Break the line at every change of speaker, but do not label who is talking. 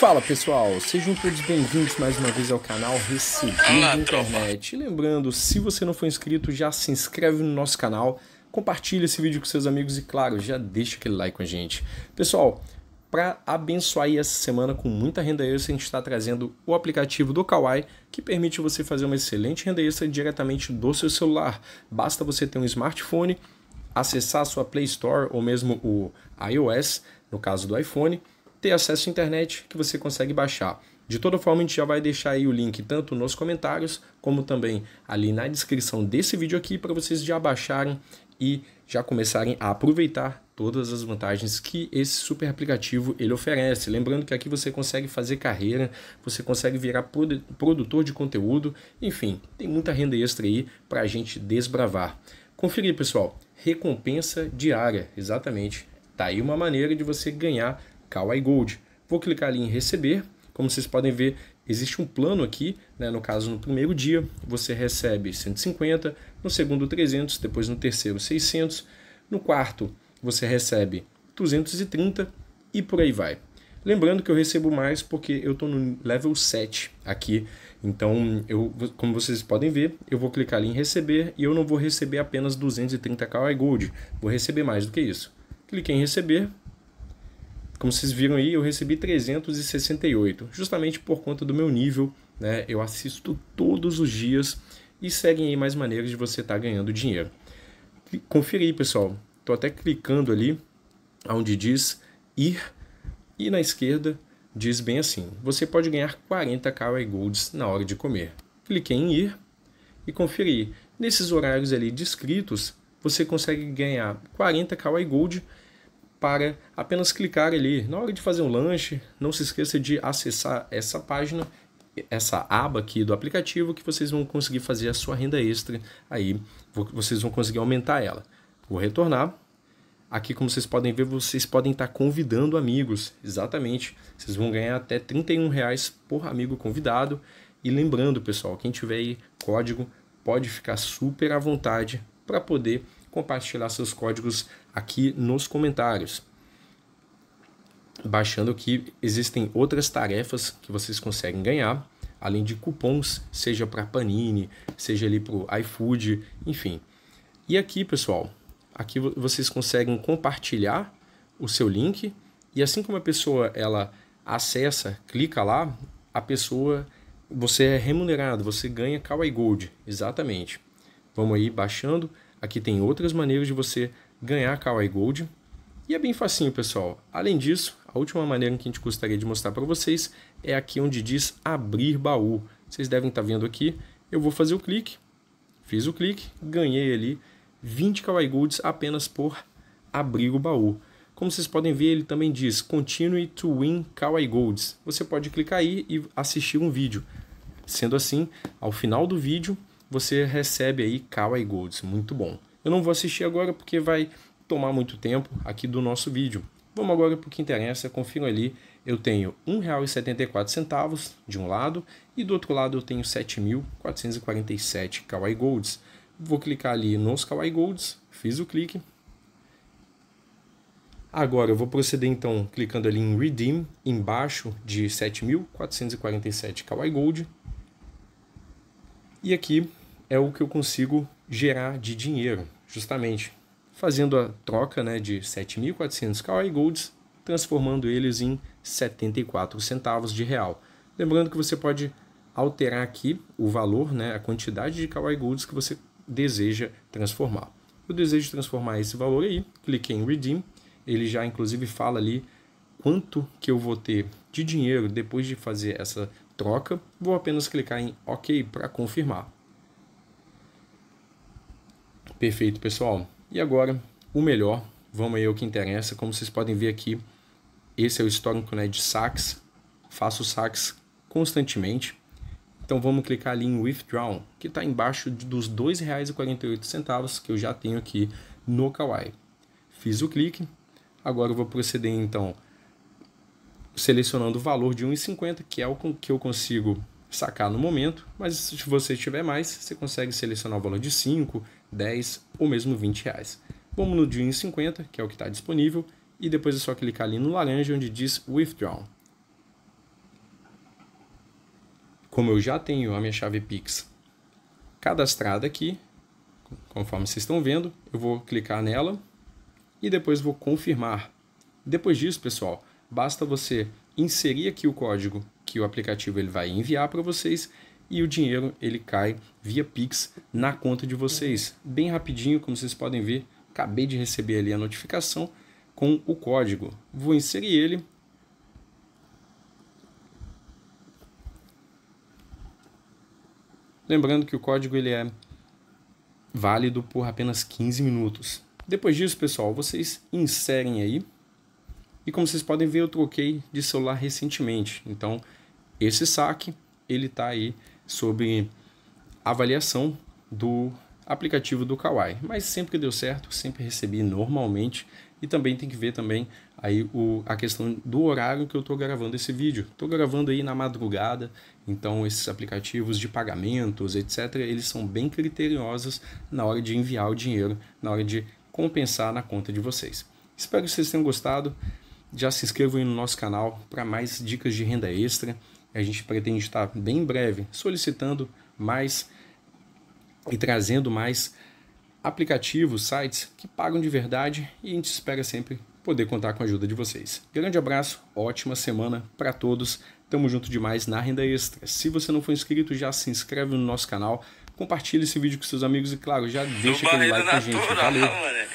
Fala pessoal, sejam todos bem-vindos mais uma vez ao canal Recebido Olá, Internet. E lembrando, se você não for inscrito, já se inscreve no nosso canal, compartilha esse vídeo com seus amigos e, claro, já deixa aquele like com a gente. Pessoal, para abençoar essa semana com muita renda extra, a gente está trazendo o aplicativo do Kawai, que permite você fazer uma excelente renda extra diretamente do seu celular. Basta você ter um smartphone, acessar a sua Play Store ou mesmo o iOS, no caso do iPhone, ter acesso à internet que você consegue baixar. De toda forma, a gente já vai deixar aí o link tanto nos comentários como também ali na descrição desse vídeo aqui para vocês já baixarem e já começarem a aproveitar todas as vantagens que esse super aplicativo ele oferece. Lembrando que aqui você consegue fazer carreira, você consegue virar produtor de conteúdo, enfim, tem muita renda extra aí para a gente desbravar. confira pessoal, recompensa diária, exatamente. Tá aí uma maneira de você ganhar Kawaii Gold. Vou clicar ali em receber. Como vocês podem ver, existe um plano aqui, né? no caso no primeiro dia você recebe 150, no segundo 300, depois no terceiro 600, no quarto você recebe 230 e por aí vai. Lembrando que eu recebo mais porque eu estou no level 7 aqui, então eu, como vocês podem ver, eu vou clicar ali em receber e eu não vou receber apenas 230k Gold, vou receber mais do que isso. Cliquei em receber, como vocês viram aí, eu recebi 368, justamente por conta do meu nível, né? Eu assisto todos os dias e seguem aí mais maneiras de você estar tá ganhando dinheiro. Confira aí, pessoal. Estou até clicando ali onde diz ir e na esquerda diz bem assim: você pode ganhar 40 Kawaii Golds na hora de comer. Cliquei em ir e conferi. Nesses horários ali descritos, você consegue ganhar 40 Kawaii Gold para apenas clicar ali. Na hora de fazer um lanche, não se esqueça de acessar essa página, essa aba aqui do aplicativo que vocês vão conseguir fazer a sua renda extra aí, vocês vão conseguir aumentar ela. Vou retornar. Aqui, como vocês podem ver, vocês podem estar convidando amigos, exatamente. Vocês vão ganhar até R$ por amigo convidado. E lembrando, pessoal, quem tiver aí código, pode ficar super à vontade para poder compartilhar seus códigos aqui nos comentários. Baixando que existem outras tarefas que vocês conseguem ganhar, além de cupons, seja para Panini, seja ali para o iFood, enfim. E aqui, pessoal, aqui vocês conseguem compartilhar o seu link e assim que uma pessoa ela acessa, clica lá, a pessoa você é remunerado, você ganha Kawaii Gold, exatamente. Vamos aí baixando. Aqui tem outras maneiras de você ganhar Kawaii Gold. E é bem facinho, pessoal. Além disso, a última maneira que a gente gostaria de mostrar para vocês é aqui onde diz abrir baú. Vocês devem estar tá vendo aqui. Eu vou fazer o clique, fiz o clique, ganhei ali 20 Kawaii Golds apenas por abrir o baú. Como vocês podem ver, ele também diz Continue to win Kawaii Golds. Você pode clicar aí e assistir um vídeo. Sendo assim, ao final do vídeo, você recebe aí Kawaii Golds, muito bom. Eu não vou assistir agora porque vai tomar muito tempo aqui do nosso vídeo. Vamos agora para o que interessa, confiro ali, eu tenho R$ 1,74 de um lado e do outro lado eu tenho 7.447 Kawaii Golds. Vou clicar ali nos Kawaii Golds, fiz o clique. Agora eu vou proceder então clicando ali em Redeem, embaixo de 7.447 Kawaii Gold. E aqui é o que eu consigo gerar de dinheiro, justamente fazendo a troca né, de 7.400 Kawaii Golds, transformando eles em 74 centavos de real. Lembrando que você pode alterar aqui o valor, né, a quantidade de Kawaii Golds que você deseja transformar. Eu desejo transformar esse valor aí, cliquei em Redeem, ele já inclusive fala ali quanto que eu vou ter de dinheiro depois de fazer essa troca. Vou apenas clicar em OK para confirmar. Perfeito, pessoal. E agora, o melhor, vamos aí ao que interessa. Como vocês podem ver aqui, esse é o histórico né, de saques. Faço saques constantemente. Então vamos clicar ali em Withdraw, que está embaixo dos R$ 2,48 que eu já tenho aqui no Kawaii. Fiz o clique. Agora eu vou proceder então selecionando o valor de 1,50, que é o que eu consigo sacar no momento, mas se você tiver mais, você consegue selecionar o valor de 5, 10 ou mesmo 20 reais. Vamos no Dream 50, que é o que está disponível, e depois é só clicar ali no laranja onde diz Withdraw. Como eu já tenho a minha chave Pix cadastrada aqui, conforme vocês estão vendo, eu vou clicar nela e depois vou confirmar. Depois disso, pessoal, basta você inserir aqui o código que o aplicativo ele vai enviar para vocês e o dinheiro ele cai via Pix na conta de vocês. Bem rapidinho, como vocês podem ver, acabei de receber ali a notificação com o código. Vou inserir ele. Lembrando que o código ele é válido por apenas 15 minutos. Depois disso, pessoal, vocês inserem aí. E como vocês podem ver, eu troquei de celular recentemente. Então, esse saque, ele está aí sobre avaliação do aplicativo do Kawaii. Mas sempre que deu certo, sempre recebi normalmente. E também tem que ver também aí o, a questão do horário que eu estou gravando esse vídeo. Estou gravando aí na madrugada, então esses aplicativos de pagamentos, etc., eles são bem criteriosos na hora de enviar o dinheiro, na hora de compensar na conta de vocês. Espero que vocês tenham gostado. Já se inscrevam aí no nosso canal para mais dicas de renda extra. A gente pretende estar bem em breve solicitando mais e trazendo mais aplicativos, sites que pagam de verdade e a gente espera sempre poder contar com a ajuda de vocês. Grande abraço, ótima semana para todos. Tamo junto demais na Renda Extra. Se você não for inscrito, já se inscreve no nosso canal, compartilha esse vídeo com seus amigos e claro, já deixa aquele like a gente. Valeu.